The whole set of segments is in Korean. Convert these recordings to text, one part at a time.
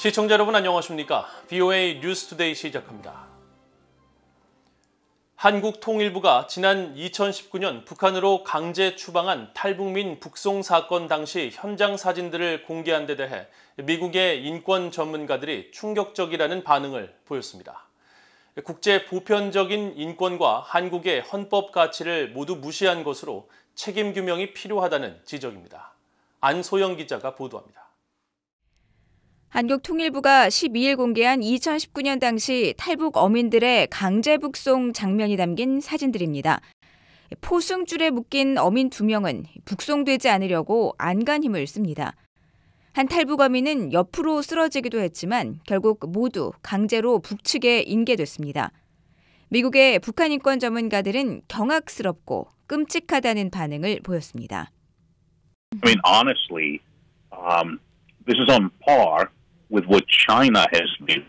시청자 여러분 안녕하십니까? BOA 뉴스투데이 시작합니다. 한국통일부가 지난 2019년 북한으로 강제 추방한 탈북민 북송 사건 당시 현장 사진들을 공개한 데 대해 미국의 인권 전문가들이 충격적이라는 반응을 보였습니다. 국제 보편적인 인권과 한국의 헌법 가치를 모두 무시한 것으로 책임 규명이 필요하다는 지적입니다. 안소영 기자가 보도합니다. 한국통일부가 12일 공개한 2019년 당시 탈북 어민들의 강제 북송 장면이 담긴 사진들입니다. 포승줄에 묶인 어민 두 명은 북송되지 않으려고 안간 힘을 씁니다. 한 탈북 어민은 옆으로 쓰러지기도 했지만 결국 모두 강제로 북측에 인계됐습니다. 미국의 북한 인권 전문가들은 경악스럽고 끔찍하다는 반응을 보였습니다. I mean, honestly, um... this is on par with what China has been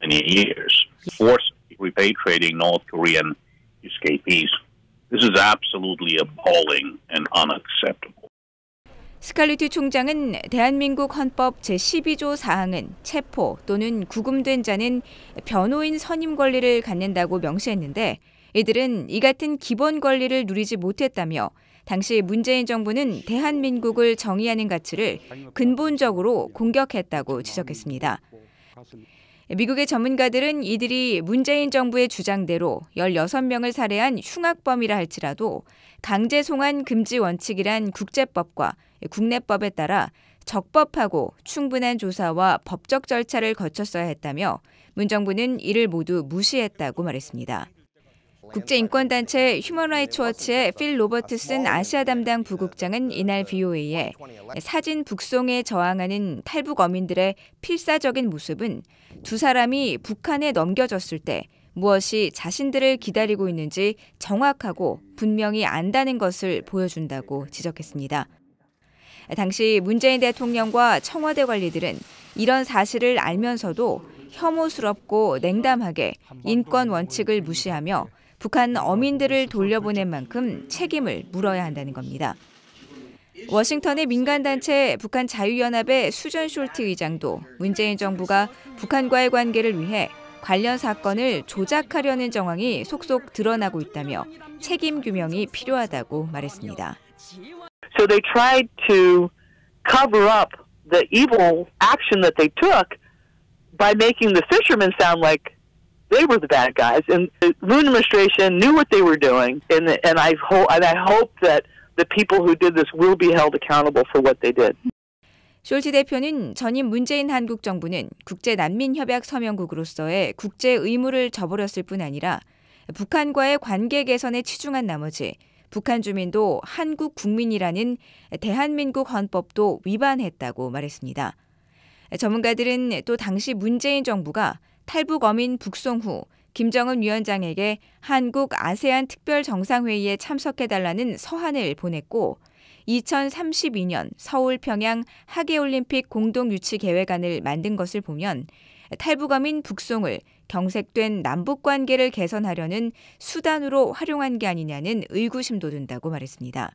many years, forced repatriating North Korean escapees. This is absolutely appalling and unacceptable. 스칼리티 총장은 대한민국 헌법 제12조 사항은 체포 또는 구금된 자는 변호인 선임 권리를 갖는다고 명시했는데 이들은 이 같은 기본 권리를 누리지 못했다며 당시 문재인 정부는 대한민국을 정의하는 가치를 근본적으로 공격했다고 지적했습니다. 미국의 전문가들은 이들이 문재인 정부의 주장대로 16명을 살해한 흉악범이라 할지라도 강제 송환 금지 원칙이란 국제법과 국내법에 따라 적법하고 충분한 조사와 법적 절차를 거쳤어야 했다며 문 정부는 이를 모두 무시했다고 말했습니다. 뭐 국제인권단체 휴먼라이츠 워치의 필 로버트슨 아시아 담당 부국장은 이날 v o a 에 사진 북송에 저항하는 탈북 어민들의 필사적인 모습은 두 사람이 북한에 넘겨졌을 때 무엇이 자신들을 기다리고 있는지 정확하고 분명히 안다는 것을 보여준다고 지적했습니다. 당시 문재인 대통령과 청와대 관리들은 이런 사실을 알면서도 혐오스럽고 냉담하게 인권 원칙을 무시하며 북한 어민들을 돌려보낸 만큼 책임을 물어야 한다는 겁니다. 워싱턴의 민간단체 북한 자유연합의 수전 숄트 의장도 문재인 정부가 북한과의 관계를 위해 관련 사건을 조작하려는 정황이 속속 드러나고 있다며 책임 규명이 필요하다고 말했습니다. So they tried to cover up the evil action that they took by making the fishermen sound like they were the bad guys, and the Moon administration knew what they were doing, and the, and I hope and I hope that the people who did this will be held accountable for what they did. 쇼지 대표는 전임 문재인 한국 정부는 국제 난민 협약 서명국으로서의 국제 의무를 저버렸을 뿐 아니라 북한과의 관계 개선에 치중한 나머지 북한 주민도 한국 국민이라는 대한민국 헌법도 위반했다고 말했습니다. 전문가들은 또 당시 문재인 정부가 탈북 어민 북송후 김정은 위원장에게 한국 아세안 특별 정상회의에 참석해달라는 서한을 보냈고 2032년 서울 평양 하계올림픽 공동유치 계획안을 만든 것을 보면 탈북어민 북송을 경색된 남북 관계를 개선하려는 수단으로 활용한 게 아니냐는 의구심도 든다고 말했습니다.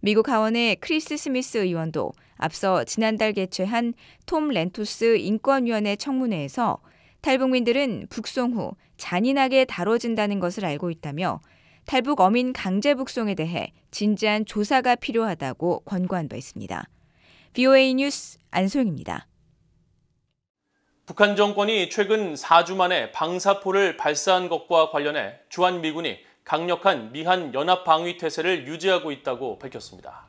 미국 하원의 크리스 스미스 의원도 앞서 지난달 개최한 톰 렌토스 인권위원회 청문회에서 탈북민들은 북송 후 잔인하게 다뤄진다는 것을 알고 있다며 탈북 어민 강제 북송에 대해 진지한 조사가 필요하다고 권고한 바 있습니다. BOA 뉴스 안소영입니다. 북한 정권이 최근 4주 만에 방사포를 발사한 것과 관련해 주한미군이 강력한 미한 연합 방위 태세를 유지하고 있다고 밝혔습니다.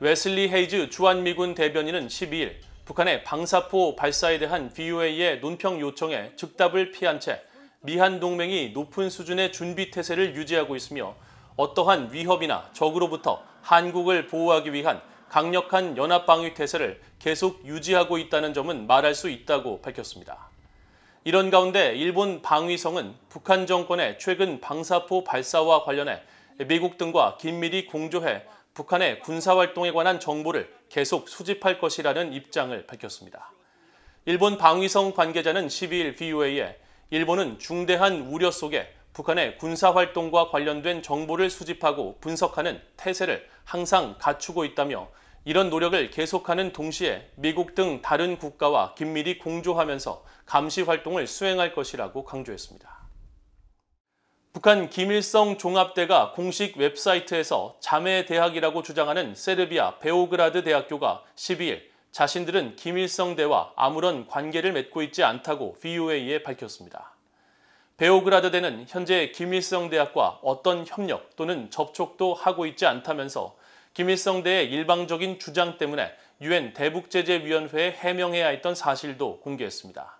웨슬리 헤이즈 주한미군 대변인은 12일 북한의 방사포 발사에 대한 VOA의 논평 요청에 즉답을 피한 채 미한 동맹이 높은 수준의 준비 태세를 유지하고 있으며 어떠한 위협이나 적으로부터 한국을 보호하기 위한 강력한 연합 방위 태세를 계속 유지하고 있다는 점은 말할 수 있다고 밝혔습니다. 이런 가운데 일본 방위성은 북한 정권의 최근 방사포 발사와 관련해 미국 등과 긴밀히 공조해 북한의 군사활동에 관한 정보를 계속 수집할 것이라는 입장을 밝혔습니다. 일본 방위성 관계자는 12일 VOA에 일본은 중대한 우려 속에 북한의 군사활동과 관련된 정보를 수집하고 분석하는 태세를 항상 갖추고 있다며 이런 노력을 계속하는 동시에 미국 등 다른 국가와 긴밀히 공조하면서 감시 활동을 수행할 것이라고 강조했습니다. 북한 김일성 종합대가 공식 웹사이트에서 자매 대학이라고 주장하는 세르비아 베오그라드 대학교가 12일 자신들은 김일성 대와 아무런 관계를 맺고 있지 않다고 VOA에 밝혔습니다. 베오그라드 대는 현재 김일성 대학과 어떤 협력 또는 접촉도 하고 있지 않다면서 김일성 대의 일방적인 주장 때문에 유엔 대북제재위원회에 해명해야 했던 사실도 공개했습니다.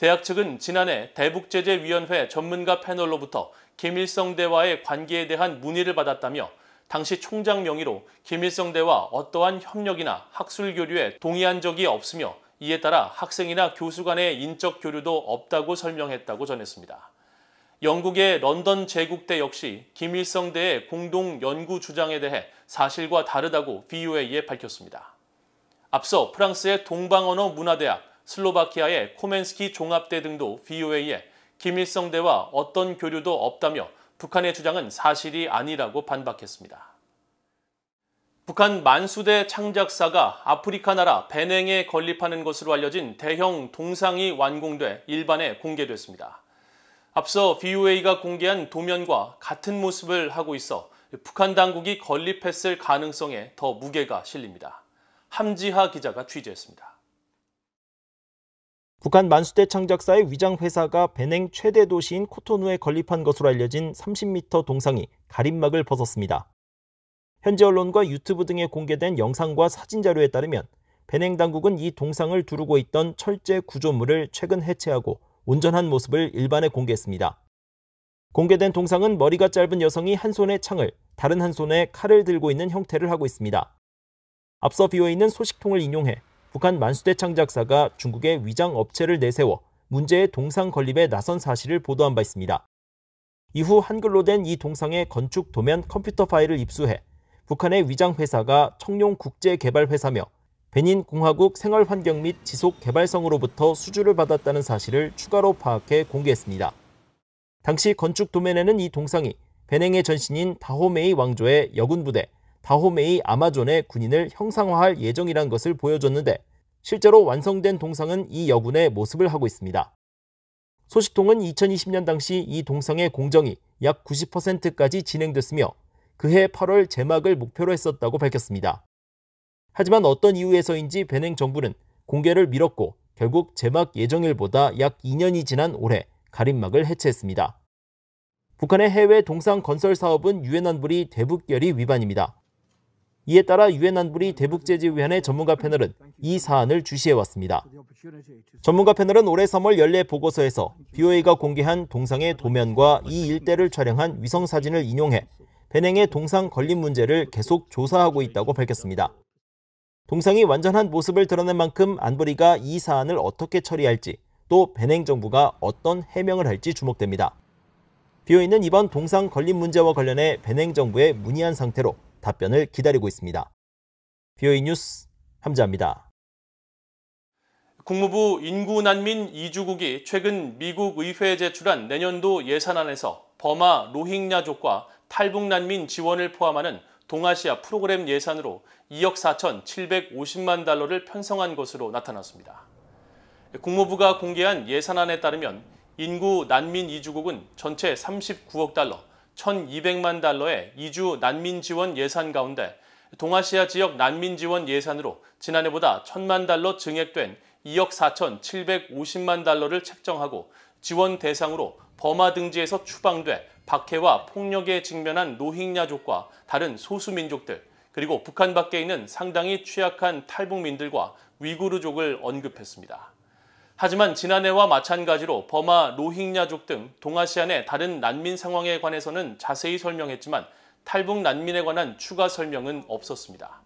대학 측은 지난해 대북제재위원회 전문가 패널로부터 김일성 대화의 관계에 대한 문의를 받았다며 당시 총장 명의로 김일성 대화 어떠한 협력이나 학술 교류에 동의한 적이 없으며 이에 따라 학생이나 교수 간의 인적 교류도 없다고 설명했다고 전했습니다. 영국의 런던 제국대 역시 김일성 대의 공동 연구 주장에 대해 사실과 다르다고 VOA에 밝혔습니다. 앞서 프랑스의 동방언어 문화대학 슬로바키아의 코멘스키 종합대 등도 VOA에 김일성 대와 어떤 교류도 없다며 북한의 주장은 사실이 아니라고 반박했습니다. 북한 만수대 창작사가 아프리카 나라 베냉에 건립하는 것으로 알려진 대형 동상이 완공돼 일반에 공개됐습니다. 앞서 VOA가 공개한 도면과 같은 모습을 하고 있어 북한 당국이 건립했을 가능성에 더 무게가 실립니다. 함지하 기자가 취재했습니다. 북한 만수대 창작사의 위장 회사가 베냉 최대 도시인 코토누에 건립한 것으로 알려진 30m 동상이 가림막을 벗었습니다. 현지 언론과 유튜브 등에 공개된 영상과 사진 자료에 따르면 베냉 당국은 이 동상을 두르고 있던 철제 구조물을 최근 해체하고 온전한 모습을 일반에 공개했습니다. 공개된 동상은 머리가 짧은 여성이 한 손에 창을, 다른 한 손에 칼을 들고 있는 형태를 하고 있습니다. 앞서 비어있는 소식통을 인용해 북한 만수대 창작사가 중국의 위장 업체를 내세워 문제의 동상 건립에 나선 사실을 보도한 바 있습니다. 이후 한글로 된 이 동상의 건축 도면 컴퓨터 파일을 입수해 북한의 위장 회사가 청룡 국제 개발 회사며 베닌 공화국 생활 환경 및 지속 개발성으로부터 수주를 받았다는 사실을 추가로 파악해 공개했습니다. 당시 건축 도면에는 이 동상이 베냉의 전신인 다호메이 왕조의 여군 부대 다호메이 아마존의 군인을 형상화할 예정이란 것을 보여줬는데 실제로 완성된 동상은 이 여군의 모습을 하고 있습니다. 소식통은 2020년 당시 이 동상의 공정이 약 90%까지 진행됐으며 그해 8월 제막을 목표로 했었다고 밝혔습니다. 하지만 어떤 이유에서인지 베냉 정부는 공개를 미뤘고 결국 제막 예정일보다 약 2년이 지난 올해 가림막을 해체했습니다. 북한의 해외 동상 건설 사업은 유엔 안보리 대북결의 위반입니다. 이에 따라 유엔 안보리 대북제재위원회 전문가 패널은 이 사안을 주시해왔습니다. 전문가 패널은 올해 3월 연례 보고서에서 BOA가 공개한 동상의 도면과 이 일대를 촬영한 위성사진을 인용해 베냉의 동상 걸림 문제를 계속 조사하고 있다고 밝혔습니다. 동상이 완전한 모습을 드러낸 만큼 안보리가 이 사안을 어떻게 처리할지 또 베냉 정부가 어떤 해명을 할지 주목됩니다. 비오이는 이번 동상 걸림 문제와 관련해 베냉 정부에 문의한 상태로 답변을 기다리고 있습니다. 비오이 뉴스 함자입니다. 국무부 인구난민 이주국이 최근 미국 의회에 제출한 내년도 예산안에서 버마 로힝야족과 탈북난민 지원을 포함하는 동아시아 프로그램 예산으로 2억 4,750만 달러를 편성한 것으로 나타났습니다. 국무부가 공개한 예산안에 따르면 인구 난민 이주국은 전체 39억 달러, 1,200만 달러의 2주 난민 지원 예산 가운데 동아시아 지역 난민 지원 예산으로 지난해보다 1 0 0 0만 달러 증액된 2억 4,750만 달러를 책정하고 지원 대상으로 버마 등지에서 추방돼 박해와 폭력에 직면한 노힝야족과 다른 소수민족들, 그리고 북한 밖에 있는 상당히 취약한 탈북민들과 위구르족을 언급했습니다. 하지만 지난해와 마찬가지로 버마, 로힝야족 등 동아시아 내 다른 난민 상황에 관해서는 자세히 설명했지만 탈북 난민에 관한 추가 설명은 없었습니다.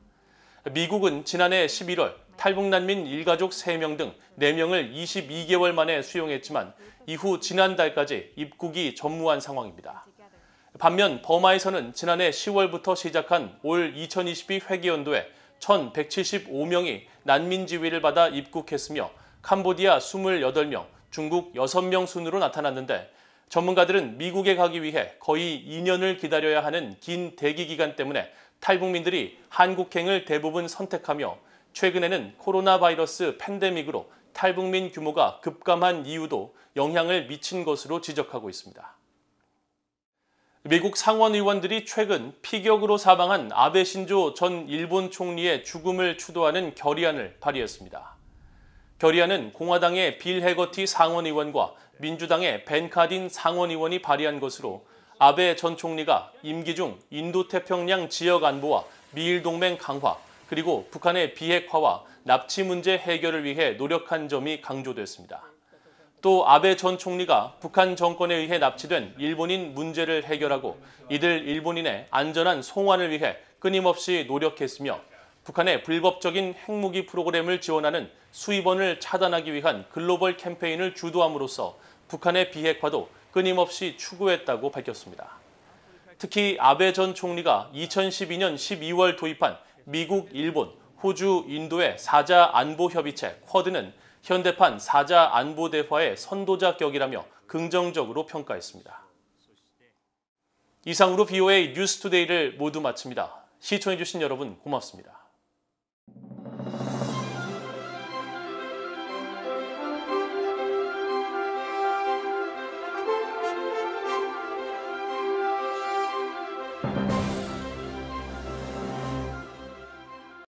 미국은 지난해 11월 탈북 난민 일가족 3명 등 4명을 22개월 만에 수용했지만 이후 지난달까지 입국이 전무한 상황입니다. 반면 버마에서는 지난해 10월부터 시작한 올 2022 회계연도에 1,175명이 난민 지위를 받아 입국했으며 캄보디아 28명, 중국 6명 순으로 나타났는데 전문가들은 미국에 가기 위해 거의 2년을 기다려야 하는 긴 대기 기간 때문에 탈북민들이 한국행을 대부분 선택하며 최근에는 코로나 바이러스 팬데믹으로 탈북민 규모가 급감한 이유도 영향을 미친 것으로 지적하고 있습니다. 미국 상원의원들이 최근 피격으로 사망한 아베 신조 전 일본 총리의 죽음을 추도하는 결의안을 발의했습니다. 결의안은 공화당의 빌 해거티 상원의원과 민주당의 벤 카딘 상원의원이 발의한 것으로 아베 전 총리가 임기 중 인도태평양 지역 안보와 미일 동맹 강화 그리고 북한의 비핵화와 납치 문제 해결을 위해 노력한 점이 강조됐습니다. 또 아베 전 총리가 북한 정권에 의해 납치된 일본인 문제를 해결하고 이들 일본인의 안전한 송환을 위해 끊임없이 노력했으며 북한의 불법적인 핵무기 프로그램을 지원하는 수입원을 차단하기 위한 글로벌 캠페인을 주도함으로써 북한의 비핵화도 끊임없이 추구했다고 밝혔습니다. 특히 아베 전 총리가 2012년 12월 도입한 미국, 일본, 호주, 인도의 사자 안보 협의체 쿼드는 현대판 사자 안보 대화의 선도자 격이라며 긍정적으로 평가했습니다. 이상으로 BOA 뉴스투데이를 모두 마칩니다. 시청해주신 여러분 고맙습니다.